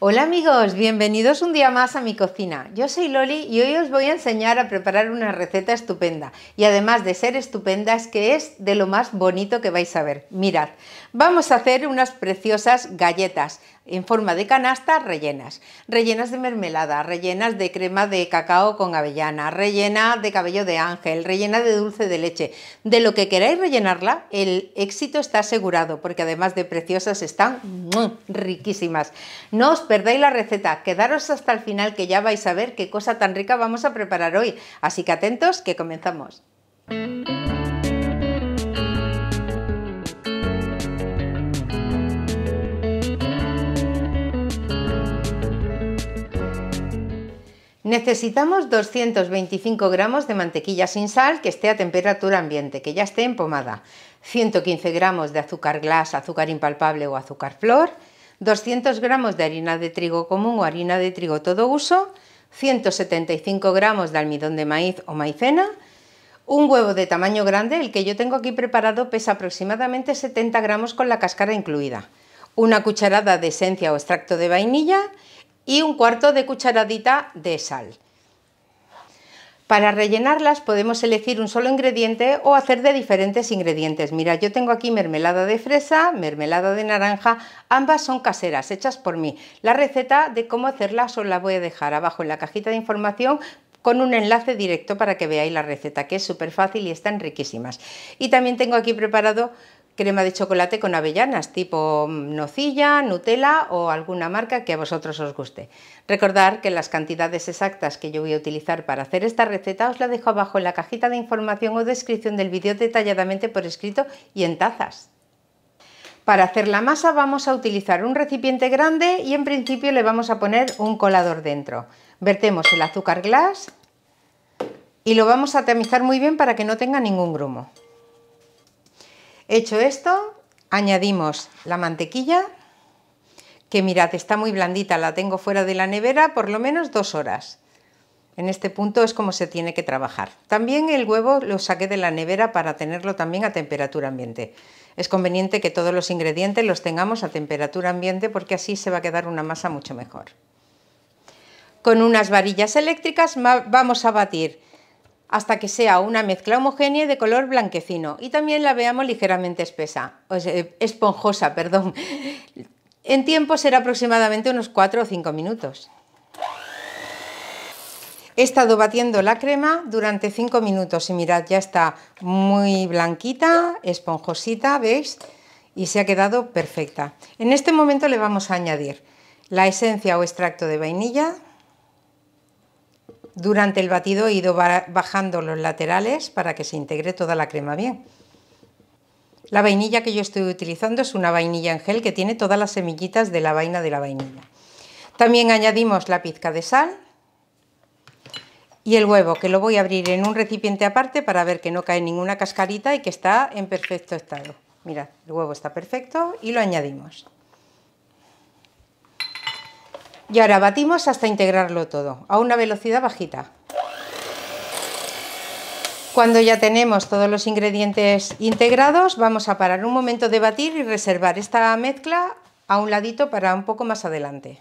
Hola amigos, bienvenidos un día más a mi cocina. Yo soy Loli y hoy os voy a enseñar a preparar una receta estupenda. Y además de ser estupenda, es que es de lo más bonito que vais a ver. Mirad, vamos a hacer unas preciosas galletas en forma de canasta rellenas. Rellenas de mermelada, rellenas de crema de cacao con avellana, rellena de cabello de ángel, rellena de dulce de leche. De lo que queráis rellenarla, el éxito está asegurado, porque además de preciosas están riquísimas. No os perdáis la receta, quedaros hasta el final que ya vais a ver qué cosa tan rica vamos a preparar hoy. Así que atentos, que comenzamos. Necesitamos 225 gramos de mantequilla sin sal que esté a temperatura ambiente, que ya esté empomada. 115 gramos de azúcar glas, azúcar impalpable o azúcar flor, 200 gramos de harina de trigo común o harina de trigo todo uso, 175 gramos de almidón de maíz o maicena, un huevo de tamaño grande, el que yo tengo aquí preparado pesa aproximadamente 70 gramos con la cáscara incluida, una cucharada de esencia o extracto de vainilla y un cuarto de cucharadita de sal. Para rellenarlas podemos elegir un solo ingrediente o hacer de diferentes ingredientes. Mira, yo tengo aquí mermelada de fresa, mermelada de naranja, ambas son caseras, hechas por mí. La receta de cómo hacerlas os la voy a dejar abajo en la cajita de información con un enlace directo para que veáis la receta, que es súper fácil y están riquísimas. Y también tengo aquí preparado crema de chocolate con avellanas, tipo mm, nocilla, Nutella o alguna marca que a vosotros os guste. Recordar que las cantidades exactas que yo voy a utilizar para hacer esta receta os la dejo abajo en la cajita de información o descripción del vídeo detalladamente por escrito y en tazas. Para hacer la masa vamos a utilizar un recipiente grande y en principio le vamos a poner un colador dentro. Vertemos el azúcar glass y lo vamos a tamizar muy bien para que no tenga ningún grumo. Hecho esto, añadimos la mantequilla, que mirad, está muy blandita, la tengo fuera de la nevera por lo menos dos horas. En este punto es como se tiene que trabajar. También el huevo lo saqué de la nevera para tenerlo también a temperatura ambiente. Es conveniente que todos los ingredientes los tengamos a temperatura ambiente porque así se va a quedar una masa mucho mejor. Con unas varillas eléctricas vamos a batir hasta que sea una mezcla homogénea de color blanquecino y también la veamos ligeramente espesa, esponjosa, perdón. En tiempo será aproximadamente unos 4 o 5 minutos. He estado batiendo la crema durante 5 minutos y mirad, ya está muy blanquita, esponjosita, ¿veis? Y se ha quedado perfecta. En este momento le vamos a añadir la esencia o extracto de vainilla, durante el batido he ido bajando los laterales para que se integre toda la crema bien. La vainilla que yo estoy utilizando es una vainilla en gel que tiene todas las semillitas de la vaina de la vainilla. También añadimos la pizca de sal y el huevo, que lo voy a abrir en un recipiente aparte para ver que no cae ninguna cascarita y que está en perfecto estado. Mirad, el huevo está perfecto y lo añadimos. Y ahora batimos hasta integrarlo todo, a una velocidad bajita. Cuando ya tenemos todos los ingredientes integrados, vamos a parar un momento de batir y reservar esta mezcla a un ladito para un poco más adelante.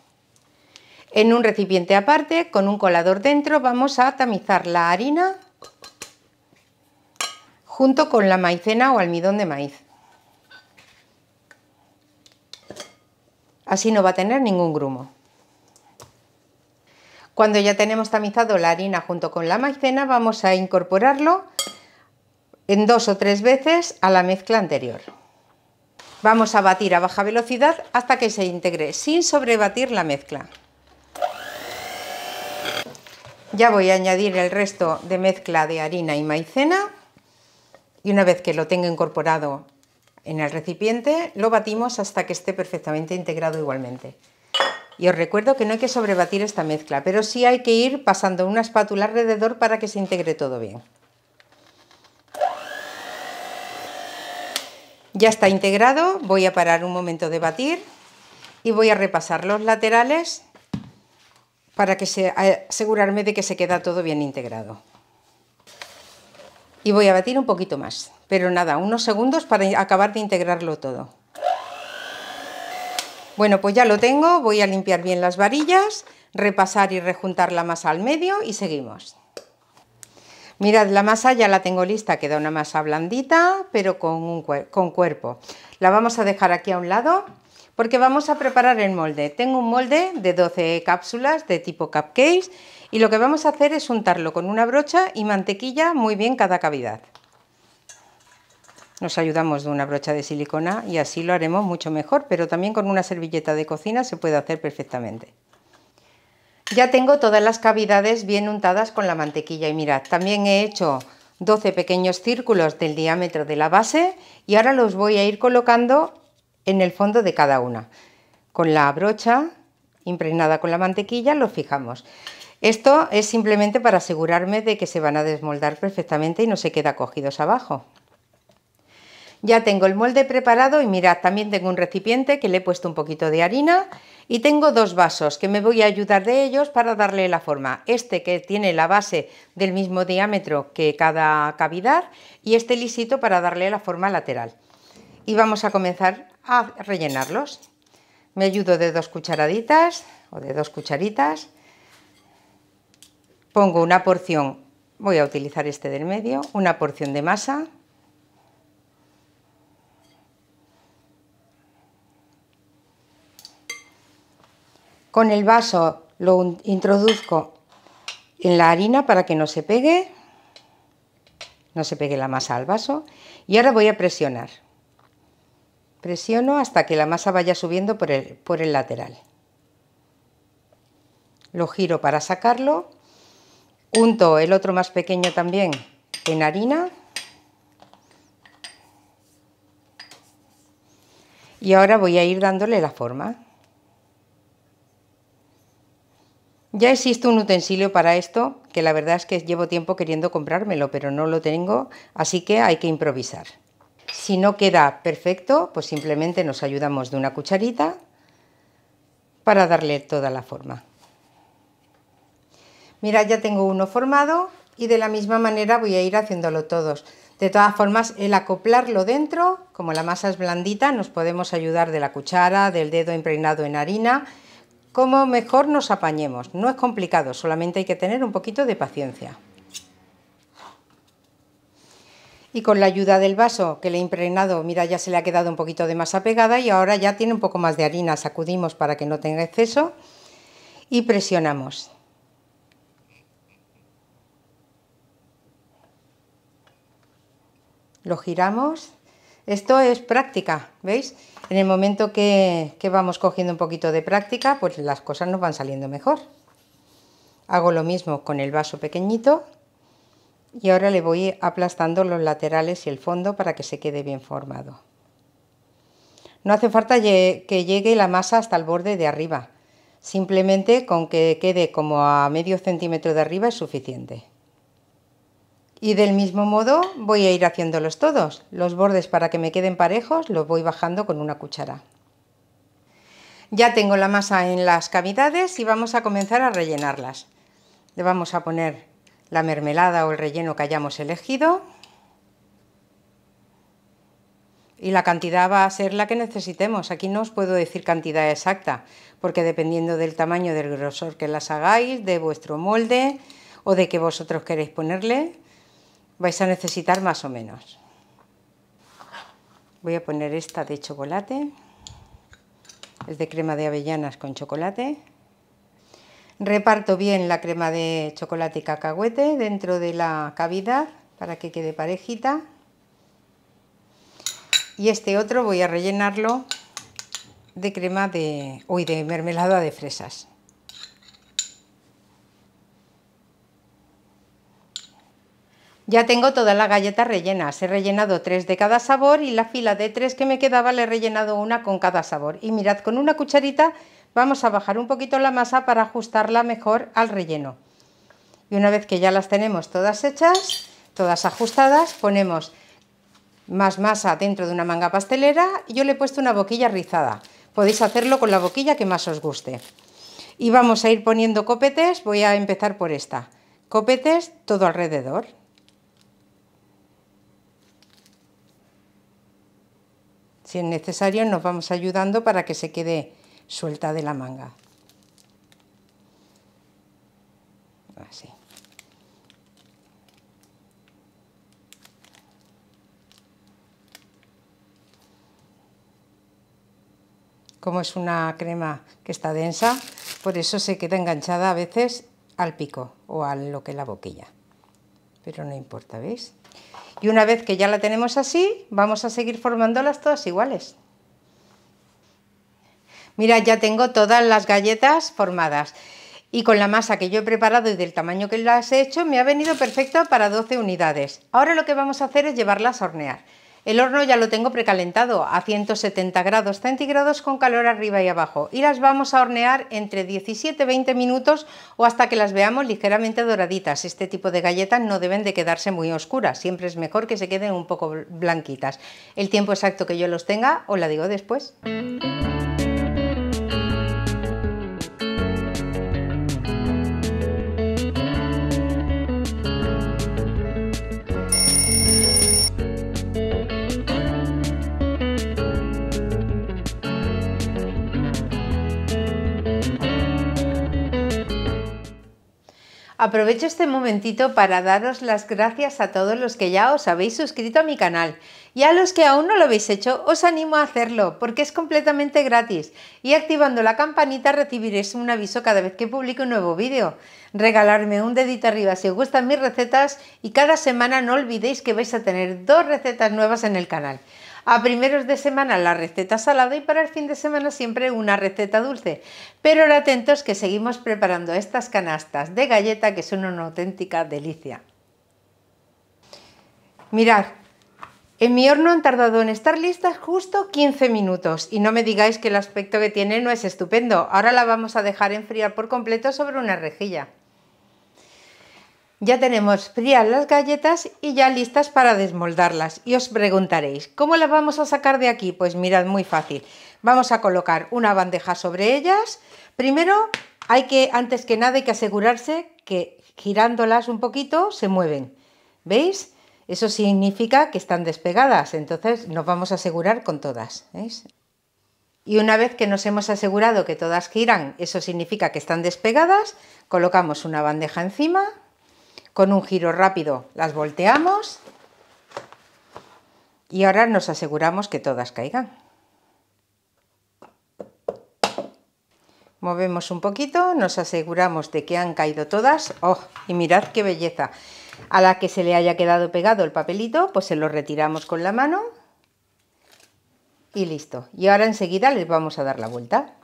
En un recipiente aparte, con un colador dentro, vamos a tamizar la harina junto con la maicena o almidón de maíz. Así no va a tener ningún grumo. Cuando ya tenemos tamizado la harina junto con la maicena, vamos a incorporarlo en dos o tres veces a la mezcla anterior. Vamos a batir a baja velocidad hasta que se integre, sin sobrebatir la mezcla. Ya voy a añadir el resto de mezcla de harina y maicena y una vez que lo tenga incorporado en el recipiente, lo batimos hasta que esté perfectamente integrado igualmente. Y os recuerdo que no hay que sobrebatir esta mezcla, pero sí hay que ir pasando una espátula alrededor para que se integre todo bien. Ya está integrado, voy a parar un momento de batir y voy a repasar los laterales para que se, eh, asegurarme de que se queda todo bien integrado. Y voy a batir un poquito más, pero nada, unos segundos para acabar de integrarlo todo. Bueno, pues ya lo tengo, voy a limpiar bien las varillas, repasar y rejuntar la masa al medio y seguimos. Mirad, la masa ya la tengo lista, queda una masa blandita, pero con, un cuerpo. La vamos a dejar aquí a un lado porque vamos a preparar el molde. Tengo un molde de 12 cápsulas de tipo cupcakes y lo que vamos a hacer es untarlo con una brocha y mantequilla muy bien cada cavidad. Nos ayudamos de una brocha de silicona y así lo haremos mucho mejor, pero también con una servilleta de cocina se puede hacer perfectamente. Ya tengo todas las cavidades bien untadas con la mantequilla y mirad, también he hecho 12 pequeños círculos del diámetro de la base y ahora los voy a ir colocando en el fondo de cada una. Con la brocha impregnada con la mantequilla lo fijamos. Esto es simplemente para asegurarme de que se van a desmoldar perfectamente y no se queda cogidos abajo. Ya tengo el molde preparado y mirad, también tengo un recipiente que le he puesto un poquito de harina y tengo dos vasos que me voy a ayudar de ellos para darle la forma. Este que tiene la base del mismo diámetro que cada cavidad y este lisito para darle la forma lateral. Y vamos a comenzar a rellenarlos. Me ayudo de dos cucharaditas o de dos cucharitas. Pongo una porción, voy a utilizar este del medio, una porción de masa Con el vaso lo introduzco en la harina para que no se pegue, no se pegue la masa al vaso. Y ahora voy a presionar. Presiono hasta que la masa vaya subiendo por el, por el lateral. Lo giro para sacarlo. junto el otro más pequeño también en harina. Y ahora voy a ir dándole la forma. Ya existe un utensilio para esto, que la verdad es que llevo tiempo queriendo comprármelo, pero no lo tengo, así que hay que improvisar. Si no queda perfecto, pues simplemente nos ayudamos de una cucharita para darle toda la forma. Mira, ya tengo uno formado y de la misma manera voy a ir haciéndolo todos. De todas formas, el acoplarlo dentro, como la masa es blandita, nos podemos ayudar de la cuchara, del dedo impregnado en harina cómo mejor nos apañemos. No es complicado, solamente hay que tener un poquito de paciencia. Y con la ayuda del vaso que le he impregnado, mira, ya se le ha quedado un poquito de masa pegada y ahora ya tiene un poco más de harina. Sacudimos para que no tenga exceso y presionamos. Lo giramos esto es práctica, ¿veis? En el momento que, vamos cogiendo un poquito de práctica, pues las cosas nos van saliendo mejor. Hago lo mismo con el vaso pequeñito y ahora le voy aplastando los laterales y el fondo para que se quede bien formado. No hace falta que llegue la masa hasta el borde de arriba, simplemente con que quede como a medio centímetro de arriba es suficiente. Y del mismo modo voy a ir haciéndolos todos. Los bordes para que me queden parejos los voy bajando con una cuchara. Ya tengo la masa en las cavidades y vamos a comenzar a rellenarlas. Le vamos a poner la mermelada o el relleno que hayamos elegido. Y la cantidad va a ser la que necesitemos. Aquí no os puedo decir cantidad exacta, porque dependiendo del tamaño, del grosor que las hagáis, de vuestro molde o de que vosotros queréis ponerle, vais a necesitar más o menos. Voy a poner esta de chocolate, es de crema de avellanas con chocolate. Reparto bien la crema de chocolate y cacahuete dentro de la cavidad para que quede parejita. Y este otro voy a rellenarlo de crema de, uy, de mermelada de fresas. Ya tengo toda la galleta rellenas, he rellenado tres de cada sabor y la fila de tres que me quedaba le he rellenado una con cada sabor. Y mirad, con una cucharita vamos a bajar un poquito la masa para ajustarla mejor al relleno. Y una vez que ya las tenemos todas hechas, todas ajustadas, ponemos más masa dentro de una manga pastelera. Yo le he puesto una boquilla rizada, podéis hacerlo con la boquilla que más os guste. Y vamos a ir poniendo copetes, voy a empezar por esta. Copetes todo alrededor. Si es necesario nos vamos ayudando para que se quede suelta de la manga. Así. Como es una crema que está densa, por eso se queda enganchada a veces al pico o a lo que es la boquilla. Pero no importa, ¿veis? Y una vez que ya la tenemos así, vamos a seguir formándolas todas iguales. Mira, ya tengo todas las galletas formadas. Y con la masa que yo he preparado y del tamaño que las he hecho, me ha venido perfecto para 12 unidades. Ahora lo que vamos a hacer es llevarlas a hornear. El horno ya lo tengo precalentado a 170 grados centígrados con calor arriba y abajo y las vamos a hornear entre 17-20 minutos o hasta que las veamos ligeramente doraditas. Este tipo de galletas no deben de quedarse muy oscuras, siempre es mejor que se queden un poco blanquitas. El tiempo exacto que yo los tenga os la digo después. Aprovecho este momentito para daros las gracias a todos los que ya os habéis suscrito a mi canal y a los que aún no lo habéis hecho os animo a hacerlo porque es completamente gratis y activando la campanita recibiréis un aviso cada vez que publique un nuevo vídeo. Regalarme un dedito arriba si os gustan mis recetas y cada semana no olvidéis que vais a tener dos recetas nuevas en el canal. A primeros de semana la receta salada y para el fin de semana siempre una receta dulce. Pero ahora atentos que seguimos preparando estas canastas de galleta que son una auténtica delicia. Mirad, en mi horno han tardado en estar listas justo 15 minutos y no me digáis que el aspecto que tiene no es estupendo. Ahora la vamos a dejar enfriar por completo sobre una rejilla. Ya tenemos frías las galletas y ya listas para desmoldarlas. Y os preguntaréis, ¿cómo las vamos a sacar de aquí? Pues mirad, muy fácil. Vamos a colocar una bandeja sobre ellas. Primero, hay que, antes que nada, hay que asegurarse que girándolas un poquito se mueven. ¿Veis? Eso significa que están despegadas, entonces nos vamos a asegurar con todas. Y una vez que nos hemos asegurado que todas giran, eso significa que están despegadas, colocamos una bandeja encima, con un giro rápido las volteamos y ahora nos aseguramos que todas caigan. Movemos un poquito, nos aseguramos de que han caído todas. ¡Oh! Y mirad qué belleza. A la que se le haya quedado pegado el papelito, pues se lo retiramos con la mano y listo. Y ahora enseguida les vamos a dar la vuelta.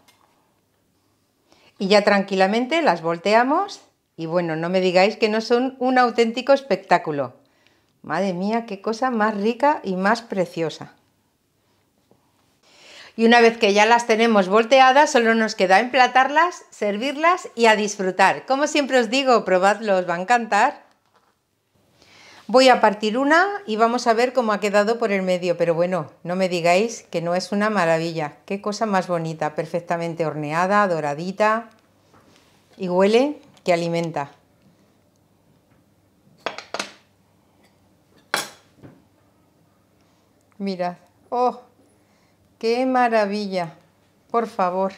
Y ya tranquilamente las volteamos y bueno, no me digáis que no son un auténtico espectáculo. Madre mía, qué cosa más rica y más preciosa. Y una vez que ya las tenemos volteadas, solo nos queda emplatarlas, servirlas y a disfrutar. Como siempre os digo, probadlo, os va a encantar. Voy a partir una y vamos a ver cómo ha quedado por el medio, pero bueno, no me digáis que no es una maravilla. Qué cosa más bonita, perfectamente horneada, doradita y huele que alimenta. Mirad, oh, qué maravilla, por favor.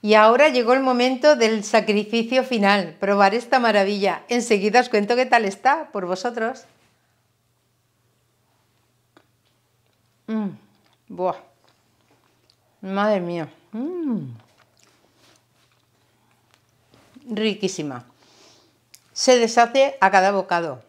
Y ahora llegó el momento del sacrificio final, probar esta maravilla. Enseguida os cuento qué tal está por vosotros. Mm, buah. Madre mía. Mm riquísima. Se deshace a cada bocado.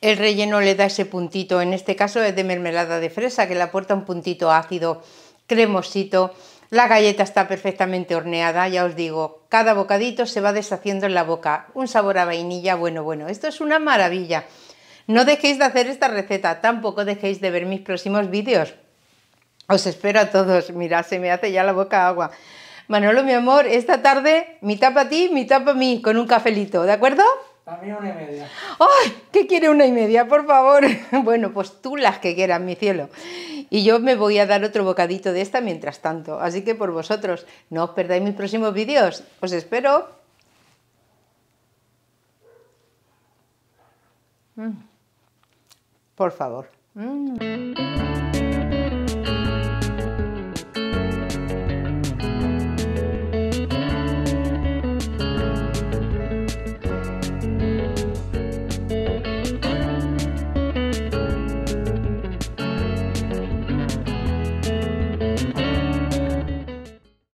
El relleno le da ese puntito, en este caso es de mermelada de fresa, que le aporta un puntito ácido, cremosito. La galleta está perfectamente horneada, ya os digo, cada bocadito se va deshaciendo en la boca. Un sabor a vainilla, bueno, bueno, esto es una maravilla. No dejéis de hacer esta receta, tampoco dejéis de ver mis próximos vídeos. Os espero a todos, mirad, se me hace ya la boca agua. Manolo, mi amor, esta tarde tapa a ti, tapa a mí, con un cafelito, ¿de acuerdo? También una y media. ¡Ay! ¿Qué quiere una y media, por favor? Bueno, pues tú las que quieras, mi cielo. Y yo me voy a dar otro bocadito de esta mientras tanto. Así que por vosotros, no os perdáis mis próximos vídeos. Os espero. Mm. Por favor. Mm.